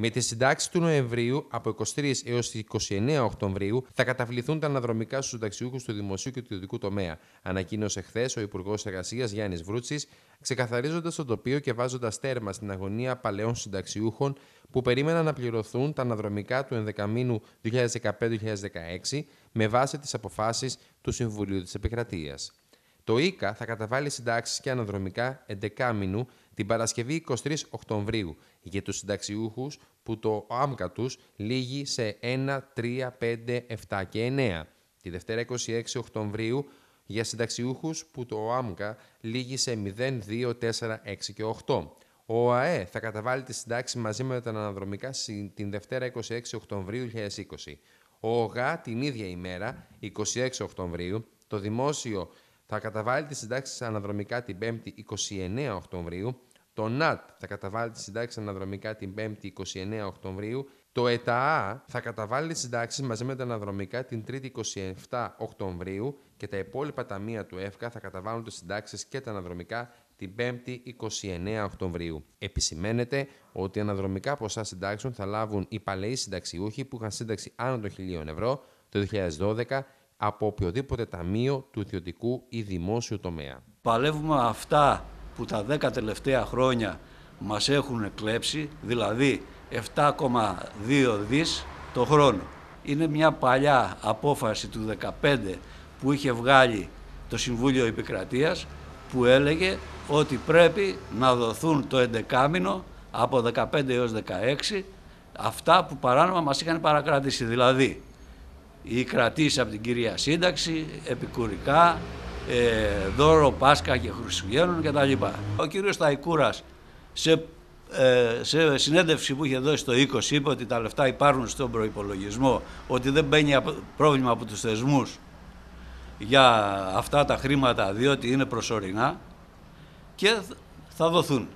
Με τη συντάξη του Νοεμβρίου από 23 έως 29 Οκτωβρίου θα καταβληθούν τα αναδρομικά στους συνταξιούχους του δημοσίου και του ιδιωτικού τομέα, ανακοίνωσε χθες ο Υπουργός Εργασίας Γιάννης Βρούτσης, ξεκαθαρίζοντας το τοπίο και βάζοντας τέρμα στην αγωνία παλαιών συνταξιούχων που περίμεναν να πληρωθούν τα αναδρομικά του μηνου 2015 2015-2016 με βάση τις αποφάσεις του Συμβουλίου της Επικρατείας. Το ΊΚΑ θα καταβάλει συντάξεις και αναδρομικά 11 μήνου την Παρασκευή 23 Οκτωβρίου για τους συνταξιούχους που το άμκα τους λύγει σε 1, 3, 5, 7 και 9. Τη Δευτέρα 26 Οκτωβρίου για συνταξιούχους που το άμκα λύγει σε 0, 2, 4, 6 και 8. Ο ΑΕ θα καταβάλει τη συντάξη μαζί με τα αναδρομικά την Δευτέρα 26 Οκτωβρίου 2020. Ο ΟΓΑ την ίδια ημέρα, 26 Οκτωβρίου, το Δημόσιο θα καταβάλει τη συντάξη αναδρομικά την 5η 29 Οκτωβρίου το ΝΑΤ θα καταβάλει τις συντάξεις αναδρομικά την 5η 29 Οκτωβρίου. Το ΕΤΑΑ θα καταβάλει τις συντάξεις μαζί με τα αναδρομικά την 3η 27 Οκτωβρίου και τα υπόλοιπα ταμεία του ΕΦΚΑ θα καταβάλουν τις συντάξεις και τα αναδρομικά την 5η 29 Οκτωβρίου. Επισημαίνεται ότι αναδρομικά ποσά συντάξεων θα λάβουν οι παλαιοί συνταξιούχοι που είχαν σύνταξη άνω των 1.000 ευρώ το 2012 από οποιοδήποτε ταμείο του ιδιωτικού ή δημόσιου τομέα. Παλεύουμε αυτά που τα 10 τελευταία χρόνια μας έχουν κλέψει, δηλαδή 7,2 δις το χρόνο. Είναι μια παλιά απόφαση του 2015 που είχε βγάλει το Συμβούλιο Επικρατείας που έλεγε ότι πρέπει να δοθούν το εντεκάμινο από 15 έως 16 αυτά που παράνομα μας είχαν παρακρατήσει. Δηλαδή, οι κρατήσεις από την κυρία Σύνταξη, επικουρικά, ε, δώρο Πάσκα και Χριστουγέννων κτλ. Ο κύριος Ταϊκούρας σε, ε, σε συνέντευξη που είχε δώσει το 20 είπε ότι τα λεφτά υπάρχουν στον προϋπολογισμό, ότι δεν μπαίνει πρόβλημα από τους θεσμούς για αυτά τα χρήματα διότι είναι προσωρινά και θα δοθούν.